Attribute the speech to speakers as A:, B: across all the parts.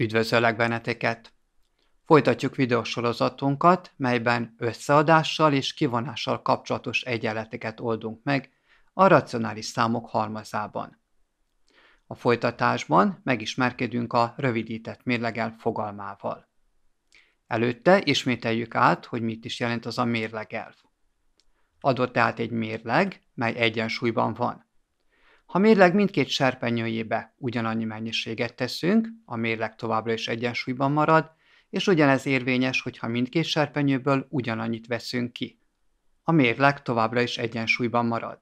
A: Üdvözöllek benneteket! Folytatjuk videósorozatunkat, melyben összeadással és kivonással kapcsolatos egyenleteket oldunk meg a racionális számok halmazában. A folytatásban megismerkedünk a rövidített mérlegel fogalmával. Előtte ismételjük át, hogy mit is jelent az a mérlegelv. Adott át egy mérleg, mely egyensúlyban van. Ha mérleg mindkét serpenyőjébe ugyanannyi mennyiséget teszünk, a mérleg továbbra is egyensúlyban marad, és ugyanez érvényes, hogyha mindkét serpenyőből ugyanannyit veszünk ki. A mérleg továbbra is egyensúlyban marad.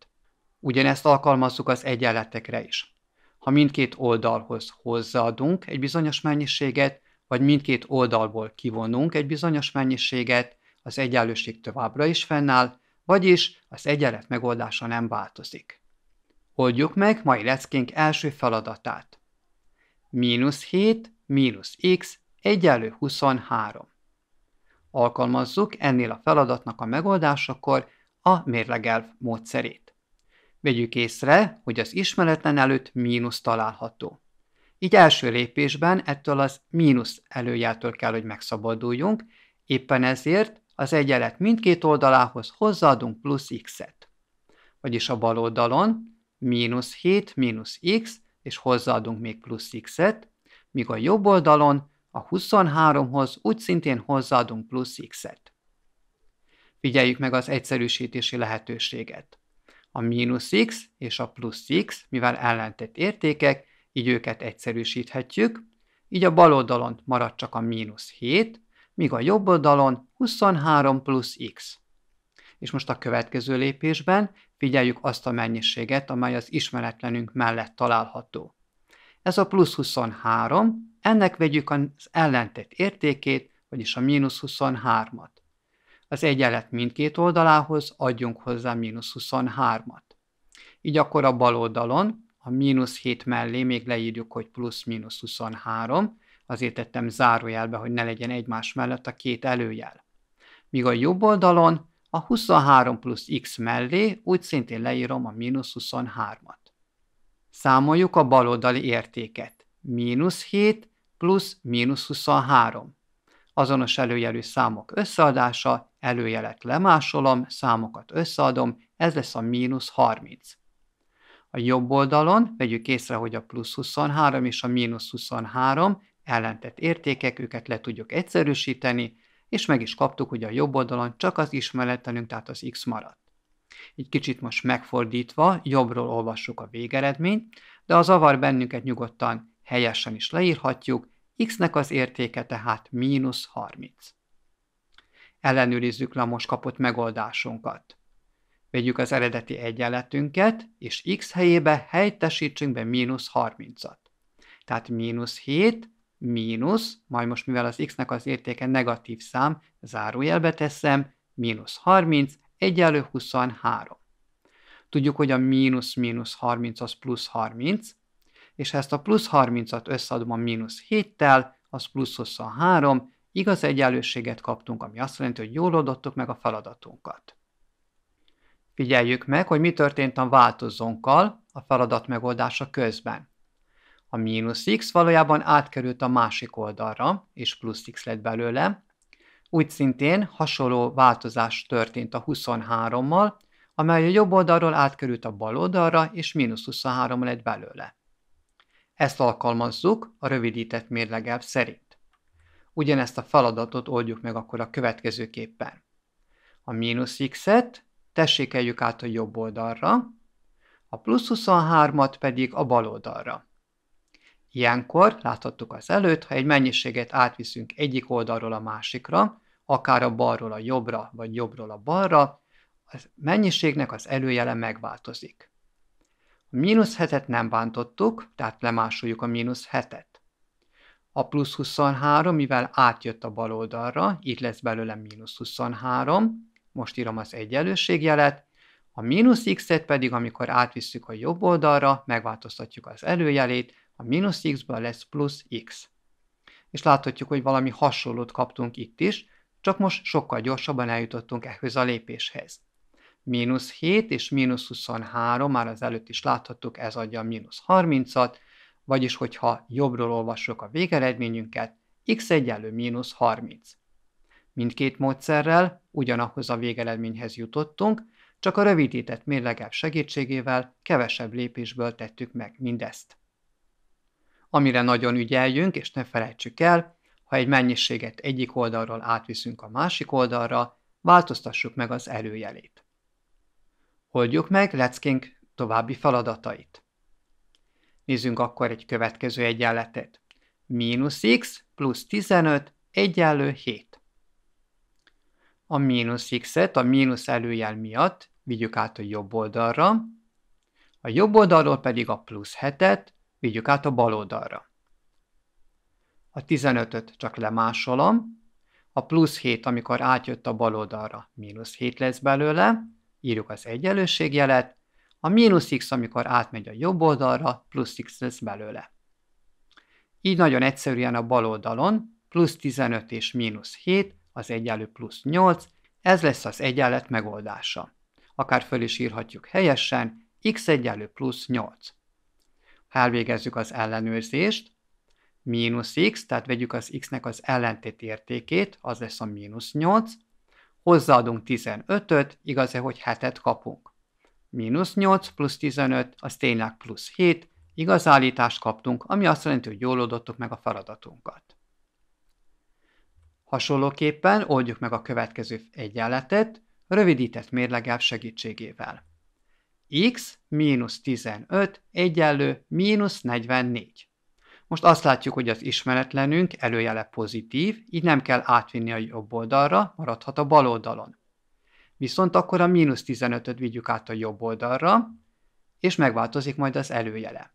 A: Ugyanezt alkalmazzuk az egyenletekre is. Ha mindkét oldalhoz hozzáadunk egy bizonyos mennyiséget, vagy mindkét oldalból kivonunk egy bizonyos mennyiséget, az egyenlőség továbbra is fennáll, vagyis az egyenlet megoldása nem változik. Oldjuk meg mai leckénk első feladatát. Mínusz 7, mínusz x, egyenlő 23. Alkalmazzuk ennél a feladatnak a megoldásakor a mérlegelv módszerét. Vegyük észre, hogy az ismeretlen előtt mínusz található. Így első lépésben ettől az mínusz előjától kell, hogy megszabaduljunk, éppen ezért az egyenlet mindkét oldalához hozzáadunk plusz x-et. Vagyis a bal oldalon mínusz 7 mínusz x, és hozzáadunk még plusz x-et, míg a jobb oldalon a 23-hoz úgy szintén hozzáadunk plusz x-et. Figyeljük meg az egyszerűsítési lehetőséget. A mínusz x és a plusz x, mivel ellentett értékek, így őket egyszerűsíthetjük, így a bal oldalon marad csak a mínusz 7, míg a jobb oldalon 23 plusz x és most a következő lépésben figyeljük azt a mennyiséget, amely az ismeretlenünk mellett található. Ez a plusz 23, ennek vegyük az ellentét értékét, vagyis a mínusz 23-at. Az egyenlet mindkét oldalához adjunk hozzá mínusz 23-at. Így akkor a bal oldalon, a mínusz 7 mellé még leírjuk, hogy plusz mínusz 23, azért tettem zárójelbe, hogy ne legyen egymás mellett a két előjel. Míg a jobb oldalon a 23 plusz x mellé úgy szintén leírom a mínusz 23-at. Számoljuk a baloldali értéket. Mínusz 7 plusz mínusz 23. Azonos előjelű számok összeadása, előjelet lemásolom, számokat összeadom, ez lesz a mínusz 30. A jobb oldalon vegyük észre, hogy a plusz 23 és a mínusz 23 ellentett értékek, őket le tudjuk egyszerűsíteni, és meg is kaptuk, hogy a jobb oldalon csak az ismeretlenünk, tehát az x maradt. Így kicsit most megfordítva, jobbról olvassuk a végeredményt, de a zavar bennünket nyugodtan helyesen is leírhatjuk, x-nek az értéke tehát mínusz 30. Ellenőrizzük le a most kapott megoldásunkat. Vegyük az eredeti egyenletünket, és x helyébe helytesítsünk be mínusz 30-at. Tehát mínusz 7 mínusz, majd most mivel az x-nek az értéke negatív szám, zárójelbe teszem, mínusz 30, egyenlő 23. Tudjuk, hogy a mínusz mínusz 30 az plusz 30, és ha ezt a plusz 30-at összeadom a mínusz 7-tel, az plusz 23, igaz egyenlőséget kaptunk, ami azt jelenti, hogy jól oldottuk meg a feladatunkat. Figyeljük meg, hogy mi történt a változónkkal a feladat megoldása közben. A mínusz x valójában átkerült a másik oldalra, és plusz x lett belőle. Úgy szintén hasonló változás történt a 23-mal, amely a jobb oldalról átkerült a bal oldalra, és mínusz 23 lett belőle. Ezt alkalmazzuk a rövidített mérlegelv szerint. Ugyanezt a feladatot oldjuk meg akkor a következőképpen. A mínusz x-et tessékeljük át a jobb oldalra, a plusz 23-at pedig a bal oldalra. Ilyenkor, láthattuk az előtt, ha egy mennyiséget átviszünk egyik oldalról a másikra, akár a balról a jobbra, vagy jobbról a balra, a mennyiségnek az előjele megváltozik. A mínusz hetet nem bántottuk, tehát lemásoljuk a mínusz hetet. A plusz 23, mivel átjött a bal oldalra, itt lesz belőle mínusz 23, most írom az egyenlőségjelet, a mínusz x-et pedig, amikor átvisszük a jobb oldalra, megváltoztatjuk az előjelét, a mínusz x-ből lesz plusz x. És láthatjuk, hogy valami hasonlót kaptunk itt is, csak most sokkal gyorsabban eljutottunk ehhez a lépéshez. Mínusz 7 és mínusz 23, már az előtt is láthattuk, ez adja a mínusz 30-at, vagyis hogyha jobbról olvasok a végeredményünket, x egyenlő mínusz 30. Mindkét módszerrel ugyanahhoz a végeredményhez jutottunk, csak a rövidített mérlegebb segítségével kevesebb lépésből tettük meg mindezt. Amire nagyon ügyeljünk, és ne felejtsük el, ha egy mennyiséget egyik oldalról átviszünk a másik oldalra, változtassuk meg az előjelét. Oldjuk meg leckénk további feladatait. Nézzünk akkor egy következő egyenletet. Mínusz x plusz 15 egyenlő 7. A mínusz x-et a mínusz előjel miatt vigyük át a jobb oldalra, a jobb oldalról pedig a plusz 7-et vigyük át a bal oldalra. A 15-öt csak lemásolom, a plusz 7, amikor átjött a bal oldalra, mínusz 7 lesz belőle, írjuk az egyenlőségjelet, a mínusz x, amikor átmegy a jobb oldalra, plusz x lesz belőle. Így nagyon egyszerűen a bal oldalon plusz 15 és mínusz 7 az egyenlő plusz 8, ez lesz az egyenlet megoldása. Akár föl is írhatjuk helyesen, x egyenlő plusz 8 elvégezzük az ellenőrzést, mínusz x, tehát vegyük az x-nek az ellentét értékét, az lesz a mínusz 8, hozzáadunk 15-öt, igaz-e, hogy 7-et kapunk. Mínusz 8 plusz 15, az tényleg plusz 7, igaz állítást kaptunk, ami azt jelenti, hogy jól oldottuk meg a feladatunkat. Hasonlóképpen oldjuk meg a következő egyenletet, rövidített mérlegel segítségével x mínusz 15 egyenlő mínusz 44. Most azt látjuk, hogy az ismeretlenünk előjele pozitív, így nem kell átvinni a jobb oldalra, maradhat a bal oldalon. Viszont akkor a mínusz 15-öt vigyük át a jobb oldalra, és megváltozik majd az előjele.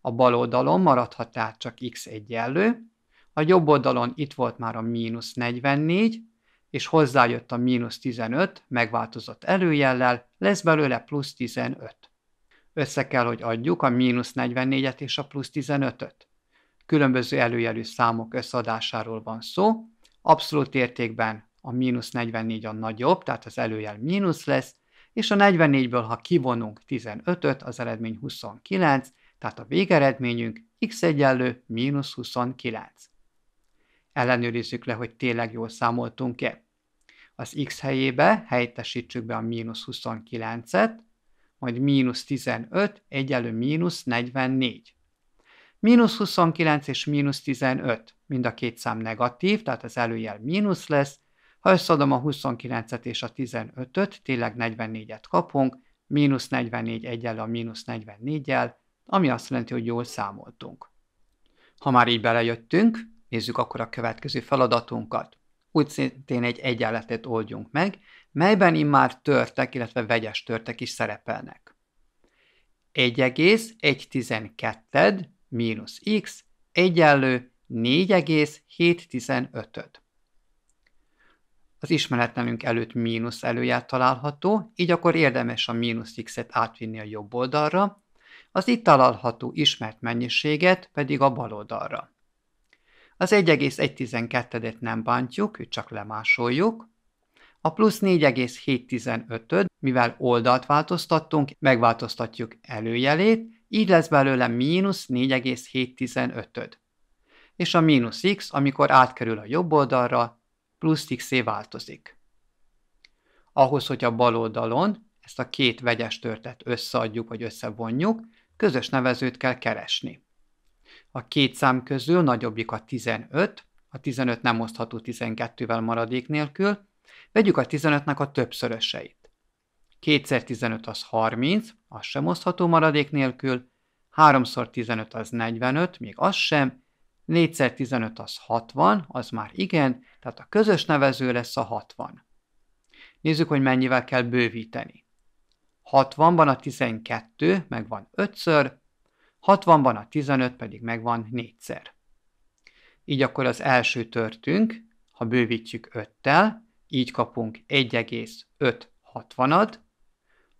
A: A bal oldalon maradhat tehát csak x egyenlő, a jobb oldalon itt volt már a mínusz 44, és hozzájött a mínusz 15, megváltozott előjellel, lesz belőle plusz 15. Össze kell, hogy adjuk a mínusz 44-et és a plusz 15-öt. Különböző előjelű számok összeadásáról van szó, abszolút értékben a mínusz 44 a nagyobb, tehát az előjel mínusz lesz, és a 44-ből, ha kivonunk 15-öt, az eredmény 29, tehát a végeredményünk x egyenlő mínusz 29. Ellenőrizzük le, hogy tényleg jól számoltunk-e az x helyébe helyettesítsük be a mínusz 29-et, majd mínusz 15 egyelő mínusz 44. Mínusz 29 és mínusz 15, mind a két szám negatív, tehát az előjel mínusz lesz, ha összeadom a 29-et és a 15-öt, tényleg 44-et kapunk, mínusz 44 egyenlő a mínusz 44-jel, ami azt jelenti, hogy jól számoltunk. Ha már így belejöttünk, nézzük akkor a következő feladatunkat úgy szintén egy egyenletet oldjunk meg, melyben immár törtek, illetve vegyes törtek is szerepelnek. 1,112 mínusz x egyenlő 4,715. Az ismeretlenünk előtt mínusz előjel található, így akkor érdemes a mínusz x-et átvinni a jobb oldalra, az itt található ismert mennyiséget pedig a bal oldalra. Az 1,1-et nem bántjuk, csak lemásoljuk. A plusz 4,7-öt, mivel oldalt változtattunk, megváltoztatjuk előjelét, így lesz belőle mínusz 47 öt És a mínusz x, amikor átkerül a jobb oldalra, plusz x-é változik. Ahhoz, hogy a bal oldalon ezt a két vegyes törtet összeadjuk vagy összevonjuk, közös nevezőt kell keresni. A két szám közül nagyobbik a 15, a 15 nem osztható 12-vel maradék nélkül, vegyük a 15-nek a többszöröseit. 2x15 az 30, az sem osztható maradék nélkül, 3x15 az 45, még az sem, 4x15 az 60, az már igen, tehát a közös nevező lesz a 60. Nézzük, hogy mennyivel kell bővíteni. 60-ban a 12 van 5-ször, 60-ban a 15 pedig megvan négyszer. Így akkor az első törtünk, ha bővítjük 5-tel, így kapunk 1560 60-ad,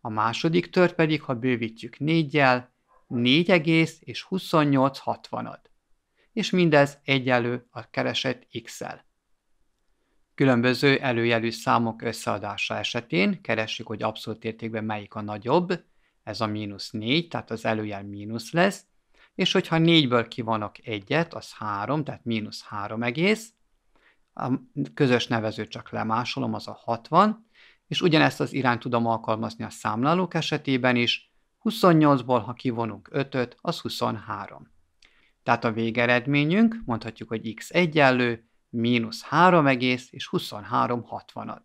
A: a második tört pedig, ha bővítjük 4-jel, 28 60-ad. És mindez egyenlő a keresett x-el. Különböző előjelű számok összeadása esetén keressük, hogy abszolút értékben melyik a nagyobb, ez a mínusz 4, tehát az előjel mínusz lesz, és hogyha 4-ből kivonok egyet, az 3, tehát mínusz 3 egész, a közös nevezőt csak lemásolom, az a 60, és ugyanezt az irányt tudom alkalmazni a számlálók esetében is, 28-ból, ha kivonunk 5-öt, az 23. Tehát a végeredményünk, mondhatjuk, hogy x egyenlő, mínusz 3 egész és 23 60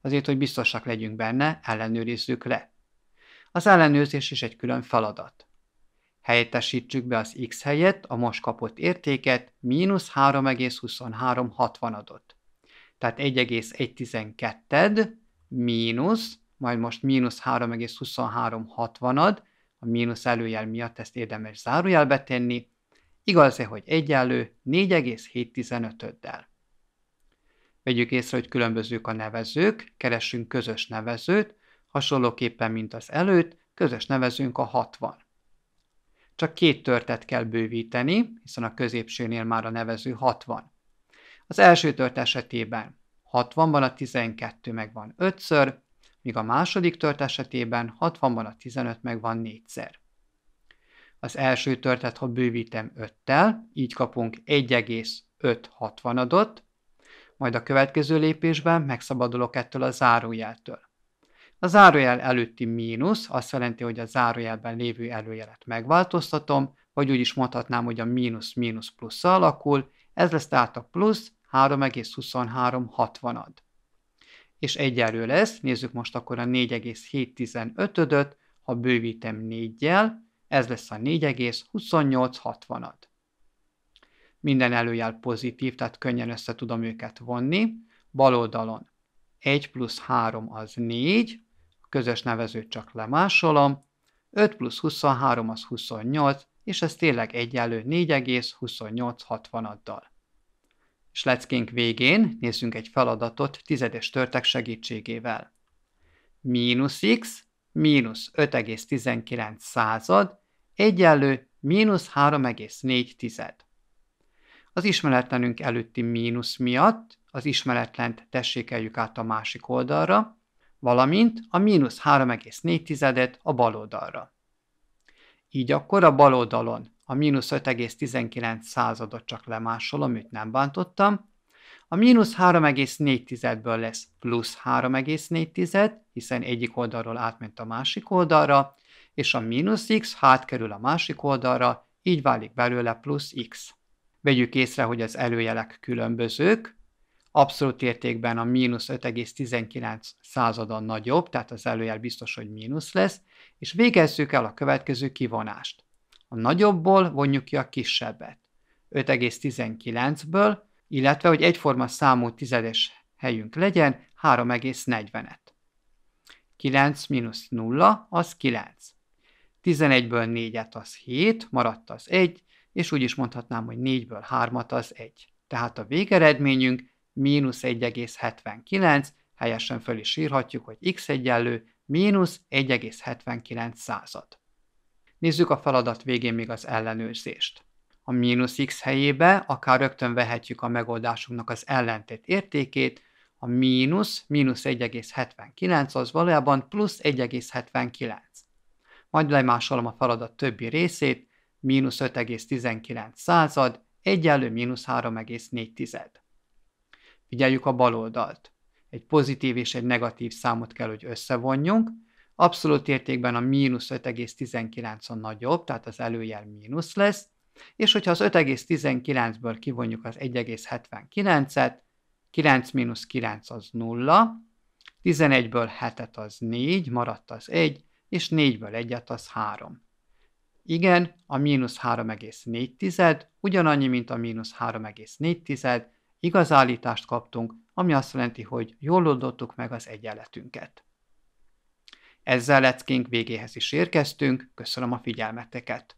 A: Azért, hogy biztosak legyünk benne, ellenőrizzük le. Az ellenőrzés is egy külön feladat. Helyettesítsük be az x helyett a most kapott értéket, mínusz 32360 adott. Tehát 1,112-ed, mínusz, majd most mínusz 3,2360-ad, a mínusz előjel miatt ezt érdemes zárójelbe tenni, igaz-e, hogy egyenlő 4715 öddel Vegyük észre, hogy különbözők a nevezők, keressünk közös nevezőt, hasonlóképpen, mint az előtt, közös nevezünk a 60. Csak két törtet kell bővíteni, hiszen a középsőnél már a nevező 60. Az első tört esetében 60-ban a 12 megvan 5-ször, míg a második tört esetében 60-ban a 15 megvan 4-szer. Az első törtet, ha bővítem 5-tel, így kapunk 1,560 adot majd a következő lépésben megszabadulok ettől a zárójeltől. A zárójel előtti mínusz azt jelenti, hogy a zárójelben lévő előjelet megváltoztatom, vagy úgy is mondhatnám, hogy a mínusz mínusz plusz alakul, ez lesz tehát a plusz 3,2360-ad. És egyelő lesz, nézzük most akkor a 4,715-öt, ha bővítem 4-jel, ez lesz a 4,2860-ad. Minden előjel pozitív, tehát könnyen össze tudom őket vonni. Bal oldalon 1 plusz 3 az 4, közös nevezőt csak lemásolom, 5 plusz 23 az 28, és ez tényleg egyenlő 4,2860-addal. És leckénk végén nézzünk egy feladatot tizedes törtek segítségével. Mínusz x, mínusz 5,19 század, egyenlő mínusz 3,4 tized. Az ismeretlenünk előtti mínusz miatt az ismeretlent tessékeljük át a másik oldalra, valamint a mínusz 3,4-et a bal oldalra. Így akkor a bal oldalon a mínusz 5,19 századot csak lemásolom, őt nem bántottam, a mínusz 3,4-ből lesz plusz 3,4, hiszen egyik oldalról átment a másik oldalra, és a mínusz x hátkerül a másik oldalra, így válik belőle plusz x. Vegyük észre, hogy az előjelek különbözők, abszolút értékben a mínusz 5,19 századon nagyobb, tehát az előjel biztos, hogy mínusz lesz, és végezzük el a következő kivonást. A nagyobbból vonjuk ki a kisebbet, 5,19-ből, illetve hogy egyforma számú tizedes helyünk legyen, 3,40-et. 9 mínusz 0, az 9. 11-ből 4-et az 7, maradt az 1, és úgy is mondhatnám, hogy 4-ből 3-at az 1. Tehát a végeredményünk mínusz 1,79, helyesen föl is írhatjuk, hogy x egyenlő mínusz 1,79 század. Nézzük a feladat végén még az ellenőrzést. A mínusz x helyébe akár rögtön vehetjük a megoldásunknak az ellentét értékét, a mínusz, mínusz 1,79 az valójában plusz 1,79. Majd lemásolom a feladat többi részét, mínusz 5,19 század, egyenlő mínusz 3,4. Figyeljük a bal oldalt. Egy pozitív és egy negatív számot kell, hogy összevonjunk. Abszolút értékben a mínusz 5,19 on nagyobb, tehát az előjel mínusz lesz, és hogyha az 5,19-ből kivonjuk az 1,79-et, 9 mínusz 9 az 0, 11-ből 7-et az 4, maradt az 1, és 4-ből 1-et az 3. Igen, a mínusz 3,4 ugyanannyi, mint a mínusz 3,4, igazállítást kaptunk, ami azt jelenti, hogy jól oldottuk meg az egyenletünket. Ezzel leckénk végéhez is érkeztünk, köszönöm a figyelmeteket!